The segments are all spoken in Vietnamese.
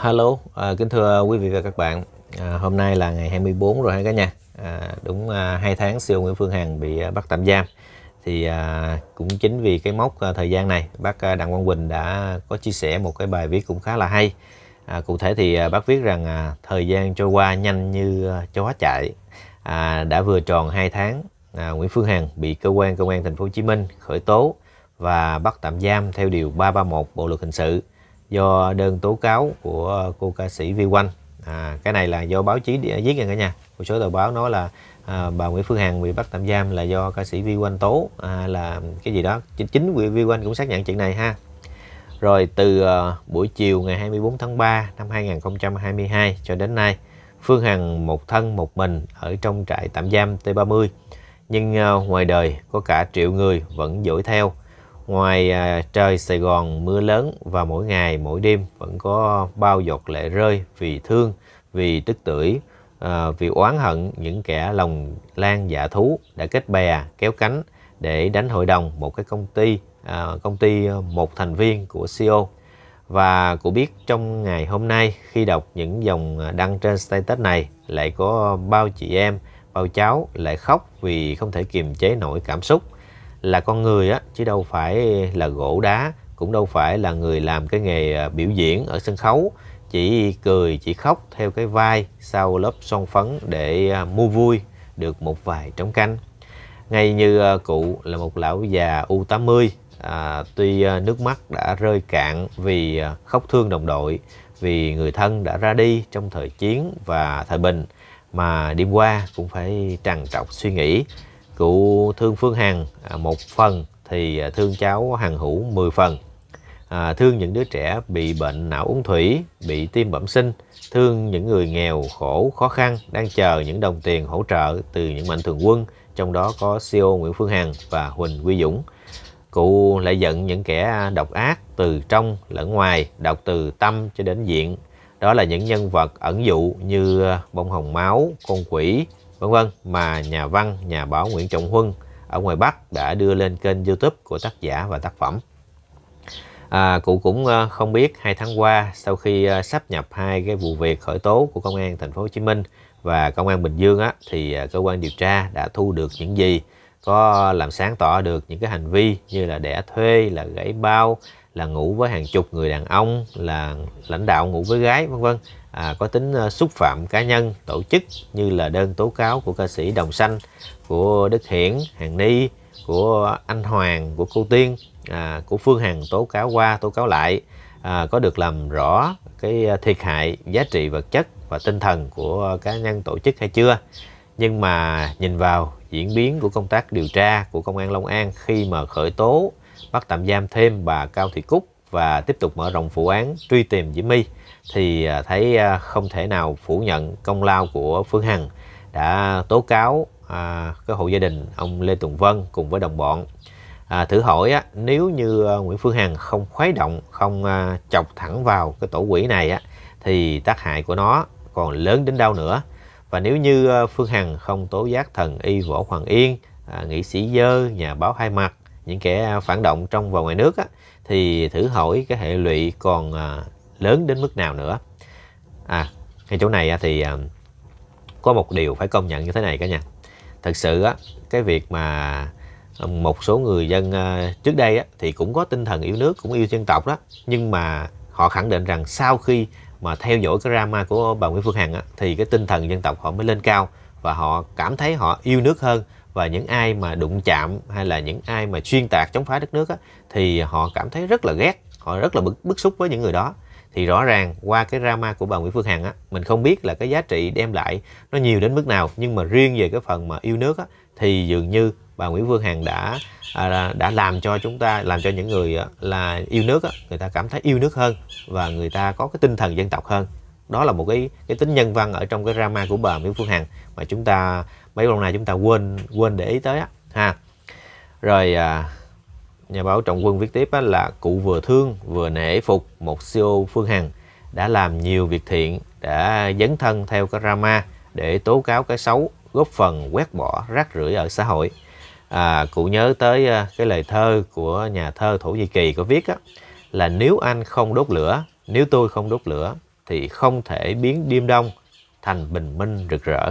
Hello, à, kính thưa quý vị và các bạn à, Hôm nay là ngày 24 rồi hai cả nhà à, Đúng à, 2 tháng siêu Nguyễn Phương Hằng bị à, bắt tạm giam Thì à, cũng chính vì cái mốc à, thời gian này Bác à, Đặng Quang Quỳnh đã có chia sẻ một cái bài viết cũng khá là hay à, Cụ thể thì à, bác viết rằng à, thời gian trôi qua nhanh như à, chó chạy à, Đã vừa tròn 2 tháng à, Nguyễn Phương Hằng bị cơ quan công an thành phố Hồ Chí Minh khởi tố và bắt tạm giam theo điều 331 Bộ luật hình sự do đơn tố cáo của ờ, cô ca sĩ Vi Oanh à, cái này là do báo chí viết nha cả nhà một số tờ báo nói là à, bà Nguyễn Phương Hằng bị bắt tạm giam là do ca sĩ Vi Oanh tố à, là cái gì đó chính Vi Oanh cũng xác nhận chuyện này ha rồi từ uh, buổi chiều ngày 24 tháng 3 năm 2022 cho đến nay Phương Hằng một thân một mình ở trong trại tạm giam T30 nhưng uh, ngoài đời có cả triệu người vẫn dõi theo Ngoài à, trời Sài Gòn mưa lớn và mỗi ngày mỗi đêm vẫn có bao giọt lệ rơi vì thương, vì tức tưởi, à, vì oán hận những kẻ lòng lan dạ thú đã kết bè, kéo cánh để đánh hội đồng một cái công ty, à, công ty một thành viên của CEO. Và cũng biết trong ngày hôm nay khi đọc những dòng đăng trên status này lại có bao chị em, bao cháu lại khóc vì không thể kiềm chế nổi cảm xúc là con người á chứ đâu phải là gỗ đá cũng đâu phải là người làm cái nghề à, biểu diễn ở sân khấu chỉ cười chỉ khóc theo cái vai sau lớp son phấn để à, mua vui được một vài trống canh ngay như à, cụ là một lão già U80 à, tuy nước mắt đã rơi cạn vì khóc thương đồng đội vì người thân đã ra đi trong thời chiến và thời bình mà đêm qua cũng phải trằn trọc suy nghĩ cụ thương Phương Hằng à, một phần thì à, thương cháu Hằng Hữu 10 phần. À, thương những đứa trẻ bị bệnh não uống thủy, bị tim bẩm sinh, thương những người nghèo, khổ, khó khăn đang chờ những đồng tiền hỗ trợ từ những mạnh thường quân, trong đó có CEO Nguyễn Phương Hằng và Huỳnh Quy Dũng. Cụ lại giận những kẻ độc ác từ trong lẫn ngoài, đọc từ tâm cho đến diện. Đó là những nhân vật ẩn dụ như à, bông hồng máu, con quỷ, vân vân mà nhà văn, nhà báo Nguyễn Trọng Huân ở ngoài Bắc đã đưa lên kênh YouTube của tác giả và tác phẩm. À, cụ cũng ờ, không biết hai tháng qua sau khi ờ, sắp nhập hai cái vụ việc khởi tố của công an thành phố Hồ Chí Minh và công an Bình Dương á, thì ờ, cơ quan điều tra đã thu được những gì có làm sáng tỏ được những cái hành vi như là đẻ thuê là gãy bao là ngủ với hàng chục người đàn ông là lãnh đạo ngủ với gái vân vân à, có tính ờ, xúc phạm cá nhân tổ chức như là đơn tố cáo của ca sĩ Đồng Xanh của Đức Hiển Hàng Ni của anh Hoàng của cô Tiên à, của Phương Hằng tố cáo qua tố cáo lại à, có được làm rõ cái ờ, thiệt hại giá trị vật chất và tinh thần của cá nhân tổ chức hay chưa nhưng mà nhìn vào diễn biến của công tác điều tra của công an Long An khi mà khởi tố bắt tạm giam thêm bà Cao Thị Cúc và tiếp tục mở rộng vụ án truy tìm Diễm My thì à, thấy à, không thể nào phủ nhận công lao của Phương Hằng đã tố cáo à, cái hộ gia đình ông Lê Tùng Vân cùng với đồng bọn. À, thử hỏi á, nếu như à, Nguyễn Phương Hằng không khuấy động, không à, chọc thẳng vào cái tổ quỷ này á, thì tác hại của nó còn lớn đến đâu nữa. Và nếu như Phương Hằng không tố giác thần y Võ Hoàng Yên, à, nghị sĩ Dơ, nhà báo Hai Mặt những kẻ phản động trong và ngoài nước á, thì thử hỏi cái hệ lụy còn à, lớn đến mức nào nữa à cái chỗ này thì à, có một điều phải công nhận như thế này cả nhà thật sự á, cái việc mà một số người dân à, trước đây á, thì cũng có tinh thần yêu nước cũng yêu dân tộc đó nhưng mà họ khẳng định rằng sau khi mà theo dõi cái drama của bà Nguyễn Phương Hằng á, thì cái tinh thần dân tộc họ mới lên cao và họ cảm thấy họ yêu nước hơn và những ai mà đụng chạm hay là những ai mà xuyên tạc chống phá đất nước á, thì họ cảm thấy rất là ghét họ rất là bức, bức xúc với những người đó thì rõ ràng qua cái drama của bà Nguyễn Phương Hằng á, mình không biết là cái giá trị đem lại nó nhiều đến mức nào nhưng mà riêng về cái phần mà yêu nước á, thì dường như bà Nguyễn Phương Hằng đã à, đã làm cho chúng ta làm cho những người à, là yêu nước á, người ta cảm thấy yêu nước hơn và người ta có cái tinh thần dân tộc hơn đó là một cái cái tính nhân văn ở trong cái drama của bà Nguyễn Phương Hằng mà chúng ta mấy con này chúng ta quên quên để ý tới á ha rồi à, nhà báo trọng quân viết tiếp á, là cụ vừa thương vừa nể phục một CEO Phương Hằng đã làm nhiều việc thiện đã dấn thân theo cái rama để tố cáo cái xấu góp phần quét bỏ rác rưởi ở xã hội à, cụ nhớ tới à, cái lời thơ của nhà thơ Thổ Nhĩ Kỳ có viết á, là nếu anh không đốt lửa nếu tôi không đốt lửa thì không thể biến đêm đông thành bình minh rực rỡ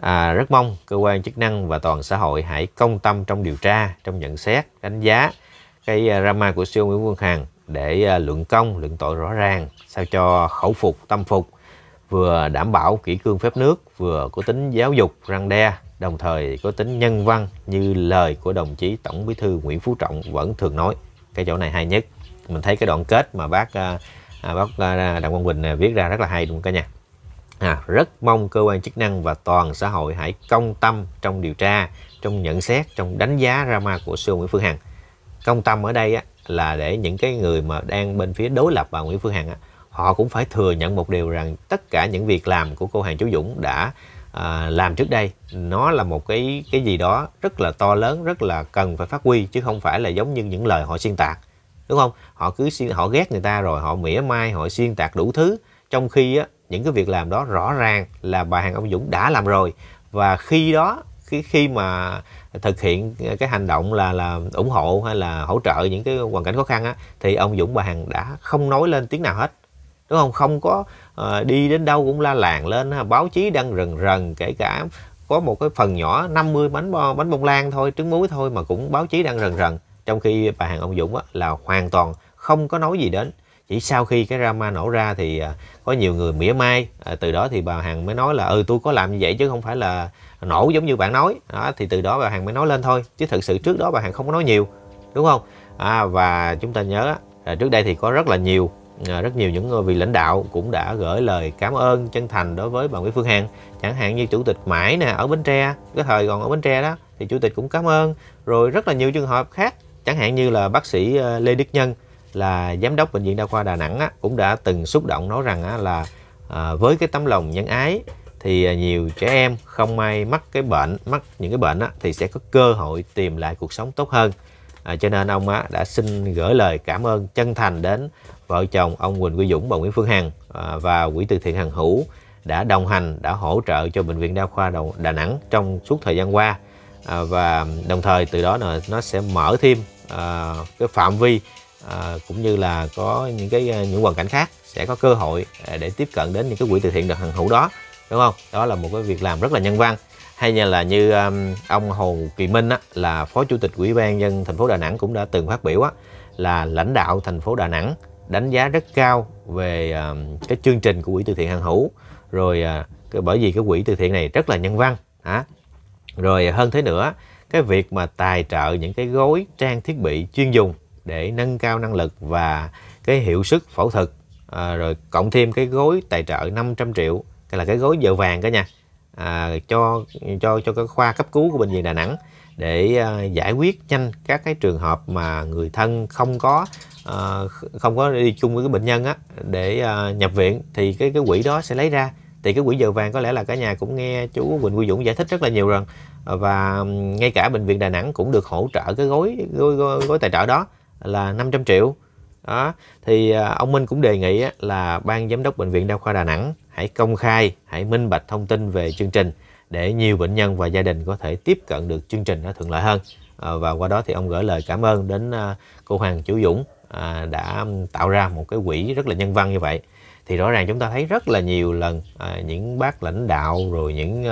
À, rất mong cơ quan chức năng và toàn xã hội hãy công tâm trong điều tra, trong nhận xét, đánh giá cái à, drama của siêu Nguyễn Quân Hằng để à, luận công, luận tội rõ ràng sao cho khẩu phục, tâm phục vừa đảm bảo kỷ cương phép nước, vừa có tính giáo dục, răng đe, đồng thời có tính nhân văn như lời của đồng chí Tổng Bí thư Nguyễn Phú Trọng vẫn thường nói. Cái chỗ này hay nhất. Mình thấy cái đoạn kết mà bác à, bác Đặng Quang Bình viết ra rất là hay đúng không cả nhà à, rất mong cơ quan chức năng và toàn xã hội hãy công tâm trong điều tra trong nhận xét trong đánh giá drama của siêu Nguyễn Phương Hằng công tâm ở đây á, là để những cái người mà đang bên phía đối lập bà Nguyễn Phương Hằng á, họ cũng phải thừa nhận một điều rằng tất cả những việc làm của cô Hàng chú Dũng đã à, làm trước đây nó là một cái cái gì đó rất là to lớn rất là cần phải phát huy chứ không phải là giống như những lời họ xuyên tạc đúng không họ cứ họ ghét người ta rồi họ mỉa mai họ xuyên tạc đủ thứ trong khi á, những cái việc làm đó rõ ràng là bà hàng ông Dũng đã làm rồi và khi đó khi khi mà thực hiện cái hành động là là ủng hộ hay là hỗ trợ những cái hoàn cảnh khó khăn á thì ông Dũng bà Hằng đã không nói lên tiếng nào hết đúng không không có uh, đi đến đâu cũng la làng lên ha. báo chí đăng rần rần kể cả có một cái phần nhỏ 50 bánh bông, bánh bông lan thôi trứng muối thôi mà cũng báo chí đăng rần rần trong khi bà Hằng ông Dũng á, là hoàn toàn không có nói gì đến chỉ sau khi cái drama nổ ra thì à, có nhiều người mỉa mai à, từ đó thì bà hằng mới nói là ừ tôi có làm như vậy chứ không phải là nổ giống như bạn nói đó thì từ đó bà hằng mới nói lên thôi chứ thực sự trước đó bà hằng không có nói nhiều đúng không à, và chúng ta nhớ trước đây thì có rất là nhiều à, rất nhiều những vị lãnh đạo cũng đã gửi lời cảm ơn chân thành đối với bà Nguyễn Phương Hằng chẳng hạn như chủ tịch Mãi nè ở Bến Tre cái thời còn ở Bến Tre đó thì chủ tịch cũng cảm ơn rồi rất là nhiều trường hợp khác chẳng hạn như là bác sĩ ờ, Lê Đức Nhân là giám đốc bệnh viện đa khoa Đà Nẵng á, cũng đã từng xúc động nói rằng á, là à, với cái tấm lòng nhân ái thì à, nhiều trẻ em không may mắc cái bệnh mắc những cái bệnh á, thì sẽ có cơ hội tìm lại cuộc sống tốt hơn à, cho nên ông á, đã xin gửi lời cảm ơn chân thành đến vợ chồng ông Quỳnh Quy Dũng và Nguyễn Phương Hằng à, và quỹ từ thiện Hằng Hữu đã đồng hành đã hỗ trợ cho bệnh viện đa khoa Đà Nẵng trong suốt thời gian qua à, và đồng thời từ đó là nó sẽ mở thêm à, cái phạm vi À, cũng như là có những cái à, những hoàn cảnh khác sẽ có cơ hội à, để tiếp cận đến những cái quỹ từ thiện được hằng hữu đó đúng không đó là một cái việc làm rất là nhân văn hay như là như ông Hồ Kỳ Minh á, là phó chủ tịch ủy ban dân thành phố Đà Nẵng cũng đã từng phát biểu á, là lãnh đạo thành phố Đà Nẵng đánh giá rất cao về cái chương trình của quỹ từ thiện hàng hữu rồi bởi vì cái quỹ từ thiện này rất là nhân văn hả rồi hơn thế nữa cái việc mà tài trợ những cái gói trang thiết bị chuyên dùng để nâng cao năng lực và cái hiệu sức phẫu thuật à, rồi cộng thêm cái gối tài trợ 500 triệu cái là cái gối giờ vàng cả nha à, cho cho cho cái khoa cấp cứu của bệnh viện Đà Nẵng để à, giải quyết nhanh các cái trường hợp mà người thân không có à, không có đi chung với cái bệnh nhân á để à, nhập viện thì cái cái quỹ đó sẽ lấy ra thì cái quỹ giờ vàng có lẽ là cả nhà cũng nghe chú Quỳnh Quy Dũng giải thích rất là nhiều rồi và ngay cả bệnh viện Đà Nẵng cũng được hỗ trợ cái gói gói gói gối tài trợ đó là 500 triệu đó thì à, ông Minh cũng đề nghị là ban giám đốc bệnh viện đa khoa Đà Nẵng hãy công khai hãy minh bạch thông tin về chương trình để nhiều bệnh nhân và gia đình có thể tiếp cận được chương trình nó thuận lợi hơn ờ, và qua đó thì ông gửi lời cảm ơn đến à, cô Hoàng Chủ Dũng à, đã tạo ra một cái quỹ rất là nhân văn như vậy thì rõ ràng chúng ta thấy rất là nhiều lần những bác lãnh đạo rồi những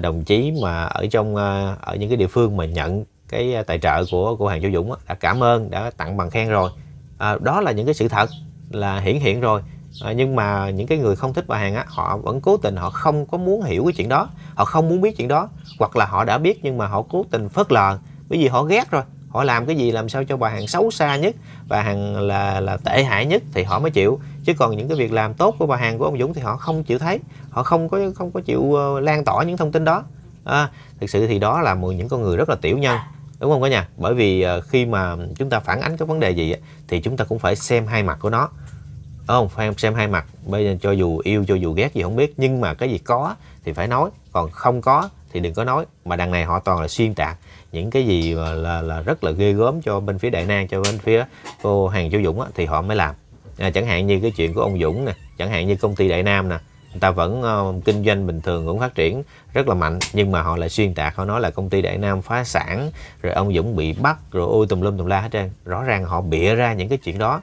đồng chí mà ở trong ở những cái địa phương mà nhận cái à, tài trợ của của Hàng Châu Dũng đã cảm ơn đã tặng bằng khen rồi à, đó là những cái sự thật là hiển hiện rồi à, nhưng mà những cái người không thích bà hàng á họ vẫn cố tình họ không có muốn hiểu cái chuyện đó họ không muốn biết chuyện đó hoặc là họ đã biết nhưng mà họ cố tình phớt lờ bởi vì họ ghét rồi họ làm cái gì làm sao cho bà hàng xấu xa nhất bà hàng là là tệ hại nhất thì họ mới chịu chứ còn những cái việc làm tốt của bà hàng của ông dũng thì họ không chịu thấy họ không có không có chịu ờ, lan tỏa những thông tin đó à, thực sự thì đó là một những con người rất là tiểu nhân đúng không cả nhà bởi vì ờ, khi mà chúng ta phản ánh cái vấn đề gì thì chúng ta cũng phải xem hai mặt của nó Đúng không phải xem hai mặt bây giờ cho dù yêu cho dù ghét gì không biết nhưng mà cái gì có thì phải nói còn không có thì đừng có nói mà đằng này họ toàn là xuyên tạc những cái gì là là, là rất là ghê gớm cho bên phía đại nam cho bên phía cô hàng châu dũng thì họ mới làm à, chẳng hạn như cái chuyện của ông dũng nè chẳng hạn như công ty đại nam nè người ta vẫn uh, kinh doanh bình thường cũng phát triển rất là mạnh nhưng mà họ lại xuyên tạc họ nói là công ty đại nam phá sản rồi ông dũng bị bắt rồi ôi tùm lum tùm la hết trơn rõ ràng họ bịa ra những cái chuyện đó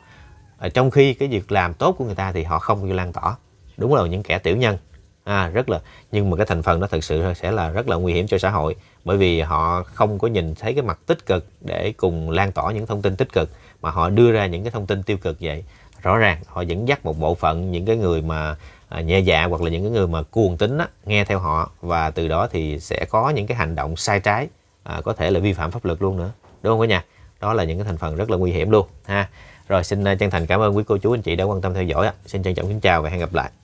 ở ờ, trong khi cái việc làm tốt của người ta thì họ không như lan tỏa đúng là những kẻ tiểu nhân à, rất là nhưng mà cái thành phần đó thật sự sẽ là rất là nguy hiểm cho xã hội bởi vì họ không có nhìn thấy cái mặt tích cực để cùng lan tỏa những thông tin tích cực mà họ đưa ra những cái thông tin tiêu cực vậy rõ ràng họ dẫn dắt một bộ phận những cái người mà à, nhẹ dạ hoặc là những cái người mà cuồng tính á, nghe theo họ và từ đó thì sẽ có những cái hành động sai trái à, có thể là vi phạm pháp luật luôn nữa đúng không cả nhà đó là những cái thành phần rất là nguy hiểm luôn ha rồi xin à, chân thành cảm ơn quý cô chú anh chị đã quan tâm theo dõi ạ. xin trân trọng kính chào và hẹn gặp lại